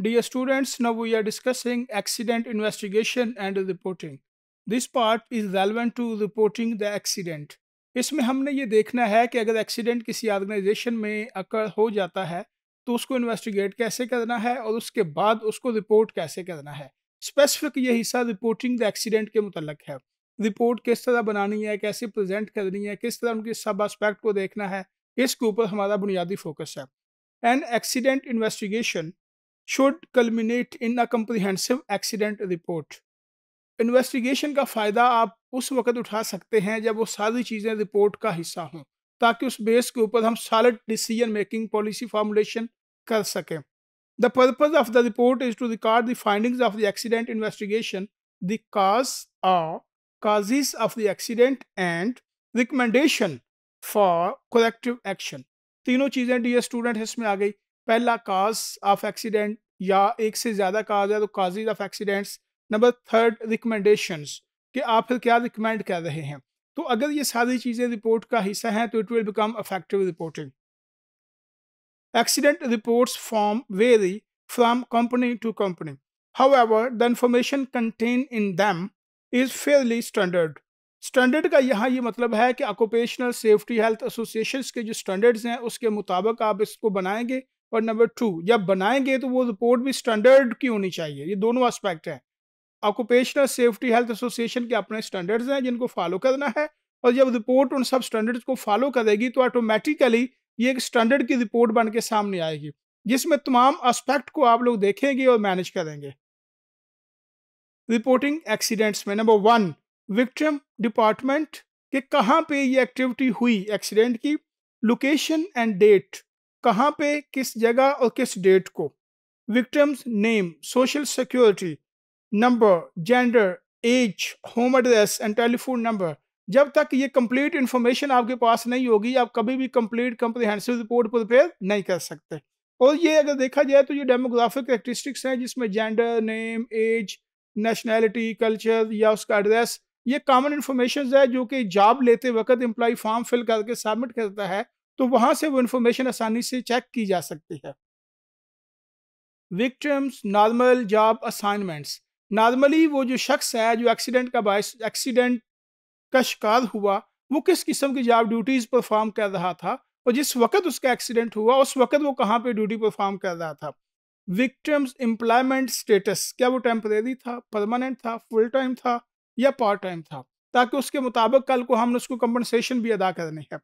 Dear students, now we are discussing accident investigation and reporting. This part is relevant to reporting the accident. इसमें हमने ये देखना है कि अगर एक्सीडेंट किसी ऑर्गेनाइजेशन में अकर हो जाता है तो उसको इन्वेस्टिगेट कैसे करना है और उसके बाद उसको रिपोर्ट कैसे करना है स्पेसिफिक ये हिस्सा रिपोर्टिंग द एक्सीडेंट के मुतलक है रिपोर्ट किस तरह बनानी है कैसे प्रजेंट करनी है किस तरह उनके सब आस्पेक्ट को देखना है इसके ऊपर हमारा बुनियादी फोकस है an accident investigation should culminate in a comprehensive accident report investigation का फ़ायदा आप उस वक़्त उठा सकते हैं जब वो सारी चीज़ें रिपोर्ट का हिस्सा हों ताकि उस बेस के ऊपर हम solid decision making policy formulation कर सकें the purpose of the report is to record the finding of the accident investigation the cause or causes of the accident and recommendation for corrective action तीनों चीज़ें D a student इसमें आ गई पहला cause of accident या एक से ज़्यादा cause है तो causes of accidents number third recommendation कि आप फिर क्या रिकमेंड कर रहे हैं तो अगर ये सारी चीज़ें रिपोर्ट का हिस्सा हैं तो it will become effective reporting accident reports form vary vary company to company how the information contain in them is fairly standard standard का यहाँ ये मतलब है कि ऑक्यूपेशनल सेफ्टी हेल्थ एसोसिएशन के जो स्टैंडर्ड्स हैं उसके मुताबिक आप इसको बनाएंगे और नंबर टू जब बनाएंगे तो वो रिपोर्ट भी स्टैंडर्ड की होनी चाहिए ये दोनों एस्पेक्ट हैं ऑक्यूपेशनल सेफ्टी हेल्थ एसोसिएशन के अपने स्टैंडर्ड्स हैं जिनको फॉलो करना है और जब रिपोर्ट उन सब स्टैंडर्ड्स को फॉलो करेगी तो ऑटोमेटिकली ये एक स्टैंडर्ड की रिपोर्ट बन के सामने आएगी जिसमें तमाम एस्पेक्ट को आप लोग देखेंगे और मैनेज करेंगे रिपोर्टिंग एक्सीडेंट्स में नंबर वन विक्टिम डिपार्टमेंट के कहाँ पे ये एक्टिविटी हुई एक्सीडेंट की लोकेशन एंड डेट कहाँ पे किस जगह और किस डेट को victims name social security number gender age home address and telephone number जब तक ये कंप्लीट इन्फॉर्मेशन आपके पास नहीं होगी आप कभी भी कंप्लीट कंप्रीहेंसिव रिपोर्ट प्रिपेयर नहीं कर सकते और ये अगर देखा जाए तो ये डेमोग्राफिक एक्टिस्टिक्स हैं जिसमें gender name age nationality culture या उसका एड्रेस ये कॉमन इन्फॉर्मेशन है जो कि जॉब लेते वक्त एम्प्लॉय फॉर्म फिल करके सबमिट करता है तो वहां से वो इंफॉर्मेशन आसानी से चेक की जा सकती है victims normal job assignments normally वो जो शख्स है जो एक्सीडेंट का बायस एक्सीडेंट का शिकार हुआ वो किस किस्म की जॉब ड्यूटीज़ परफॉर्म कर रहा था और जिस वक्त उसका एक्सीडेंट हुआ उस वक्त वो कहाँ पे ड्यूटी परफॉर्म कर रहा था विक्टिम्स एम्प्लॉयमेंट स्टेटस क्या वो टेम्परेरी था परमानेंट था फुल टाइम था या पार्ट टाइम था ताकि उसके मुताबिक कल को हमने उसको कंपनसेशन भी अदा करनी है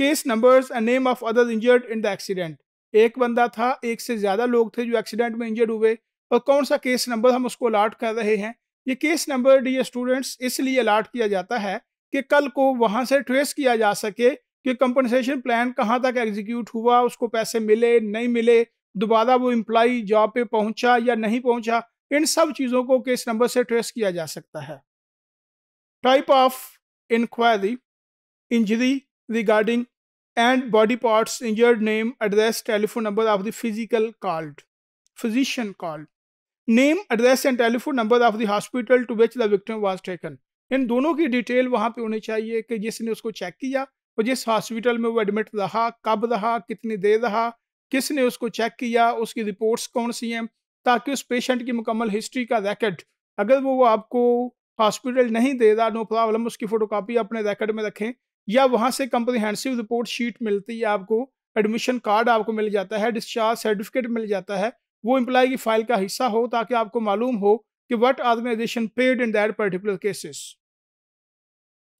case numbers and name of other injured in the accident एक बंदा था एक से ज़्यादा लोग थे जो एक्सीडेंट में इंजर्ड हुए और कौन सा केस नंबर हम उसको अलाट कर रहे हैं ये केस नंबर डी स्टूडेंट्स इसलिए अलाट किया जाता है कि कल को वहाँ से ट्रेस किया जा सके कि कंपनसेशन प्लान कहाँ तक एग्जीक्यूट हुआ उसको पैसे मिले नहीं मिले दोबारा वो एम्प्लाई जॉब पे पहुंचा या नहीं पहुंचा इन सब चीज़ों को केस नंबर से ट्रेस किया जा सकता है type of inquiry injury regarding and body parts injured name address telephone number of the physical called physician called name address and telephone number of the hospital to which the victim was taken in दोनों की detail वहाँ पे होनी चाहिए कि जिसने उसको check किया और जिस हॉस्पिटल में वो एडमिट रहा कब रहा कितनी देर रहा किसने उसको चेक किया उसकी रिपोर्ट्स कौन सी हैं ताकि उस पेशेंट की मुकम्मल हिस्ट्री का रैकेट अगर वो आपको हॉस्पिटल नहीं दे रहा नो प्रॉब्लम उसकी फोटोकॉपी अपने रैकेट में रखें या वहाँ से कंप्रीहेंसिव रिपोर्ट शीट मिलती है आपको एडमिशन कार्ड आपको मिल जाता है डिस्चार्ज सर्टिफिकेट मिल जाता है वो इम्प्लाई की फाइल का हिस्सा हो ताकि आपको मालूम हो कि what organization paid in that particular cases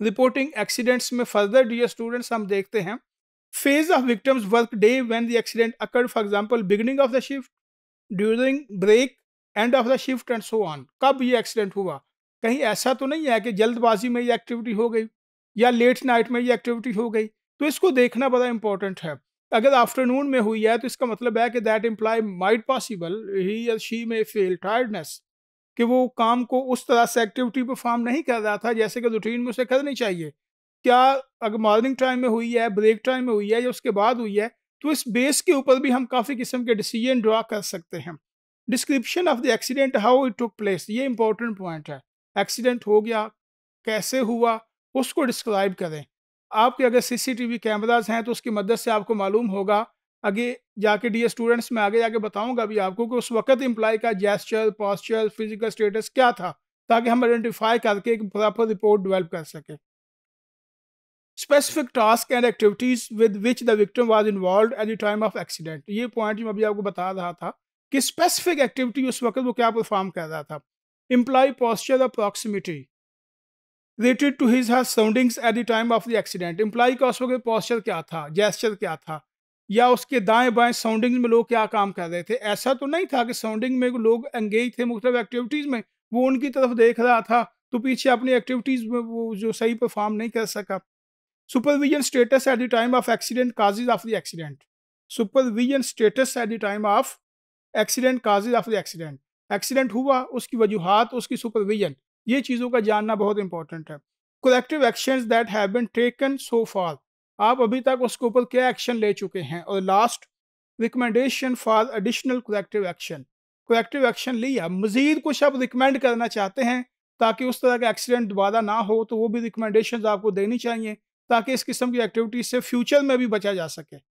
reporting accidents में फर्दर डियर स्टूडेंट्स हम देखते हैं phase of victims work day when the accident occurred for example beginning of the shift during break end of the shift and so on कब ये accident हुआ कहीं ऐसा तो नहीं है कि जल्दबाजी में ये एक्टिविटी हो गई या लेट नाइट में ये एक्टिविटी हो गई तो इसको देखना बड़ा इंपॉर्टेंट है अगर आफ्टरनून में हुई है तो इसका मतलब है कि that employee might possible he या शी में फेल टायर्डनेस कि वो काम को उस तरह से एक्टिविटी परफॉर्म नहीं कर रहा था जैसे कि रूटीन में उसे करनी चाहिए क्या अगर मॉर्निंग टाइम में हुई है ब्रेक टाइम में हुई है या उसके बाद हुई है तो इस बेस के ऊपर भी हम काफ़ी किस्म के डिसीजन ड्रा कर सकते हैं description of the accident how it took place ये इंपॉर्टेंट पॉइंट है एक्सीडेंट हो गया कैसे हुआ उसको डिस्क्राइब करें आपके अगर सीसीटीवी कैमराज हैं तो उसकी मदद से आपको मालूम होगा आगे जाके डी स्टूडेंट्स में आगे जाके बताऊंगा भी आपको कि उस वक्त इम्प्लाई का जेस्चर पॉस्चर फिजिकल स्टेटस क्या था ताकि हम आइडेंटिफाई करके एक प्रॉपर रिपोर्ट डिवेल्प कर सकें specific task and activities with which the victim was involve at the time of accident ये पॉइंट मैं अभी आपको बता रहा था कि स्पेसिफिक एक्टिविटी उस वक्त वो क्या परफॉर्म कर रहा था इम्प्लाई पॉस्चर और related to his her surroundings at the time of the accident employee का उसके पॉस्चर क्या था जेस्चर क्या था या उसके दाएं बाएं साउंडिंग में लोग क्या काम कर रहे थे ऐसा तो नहीं था कि साउंडिंग में लोग एंगेज थे मुख्तलिफ एक्टिविटीज़ में वो उनकी तरफ देख रहा था तो पीछे अपनी एक्टिविटीज़ में वो जो सही परफॉर्म नहीं कर सका supervision status at the time of accident causes of the accident supervision status at the time of accident causes of the accident accident हुआ उसकी वजूहत उसकी सुपरविजन ये चीज़ों का जानना बहुत इंपॉर्टेंट है collective action that have been taken so far आप अभी तक उसके ऊपर क्या एक्शन ले चुके हैं और last recommendation for additional collective action collective action लिया मज़ीद कुछ आप रिकमेंड करना चाहते हैं ताकि उस तरह का एक्सीडेंट दोबारा ना हो तो वो भी रिकमेंडेशन आपको देनी चाहिए ताकि इस किस्म की एक्टिविटीज से फ्यूचर में भी बचा जा सके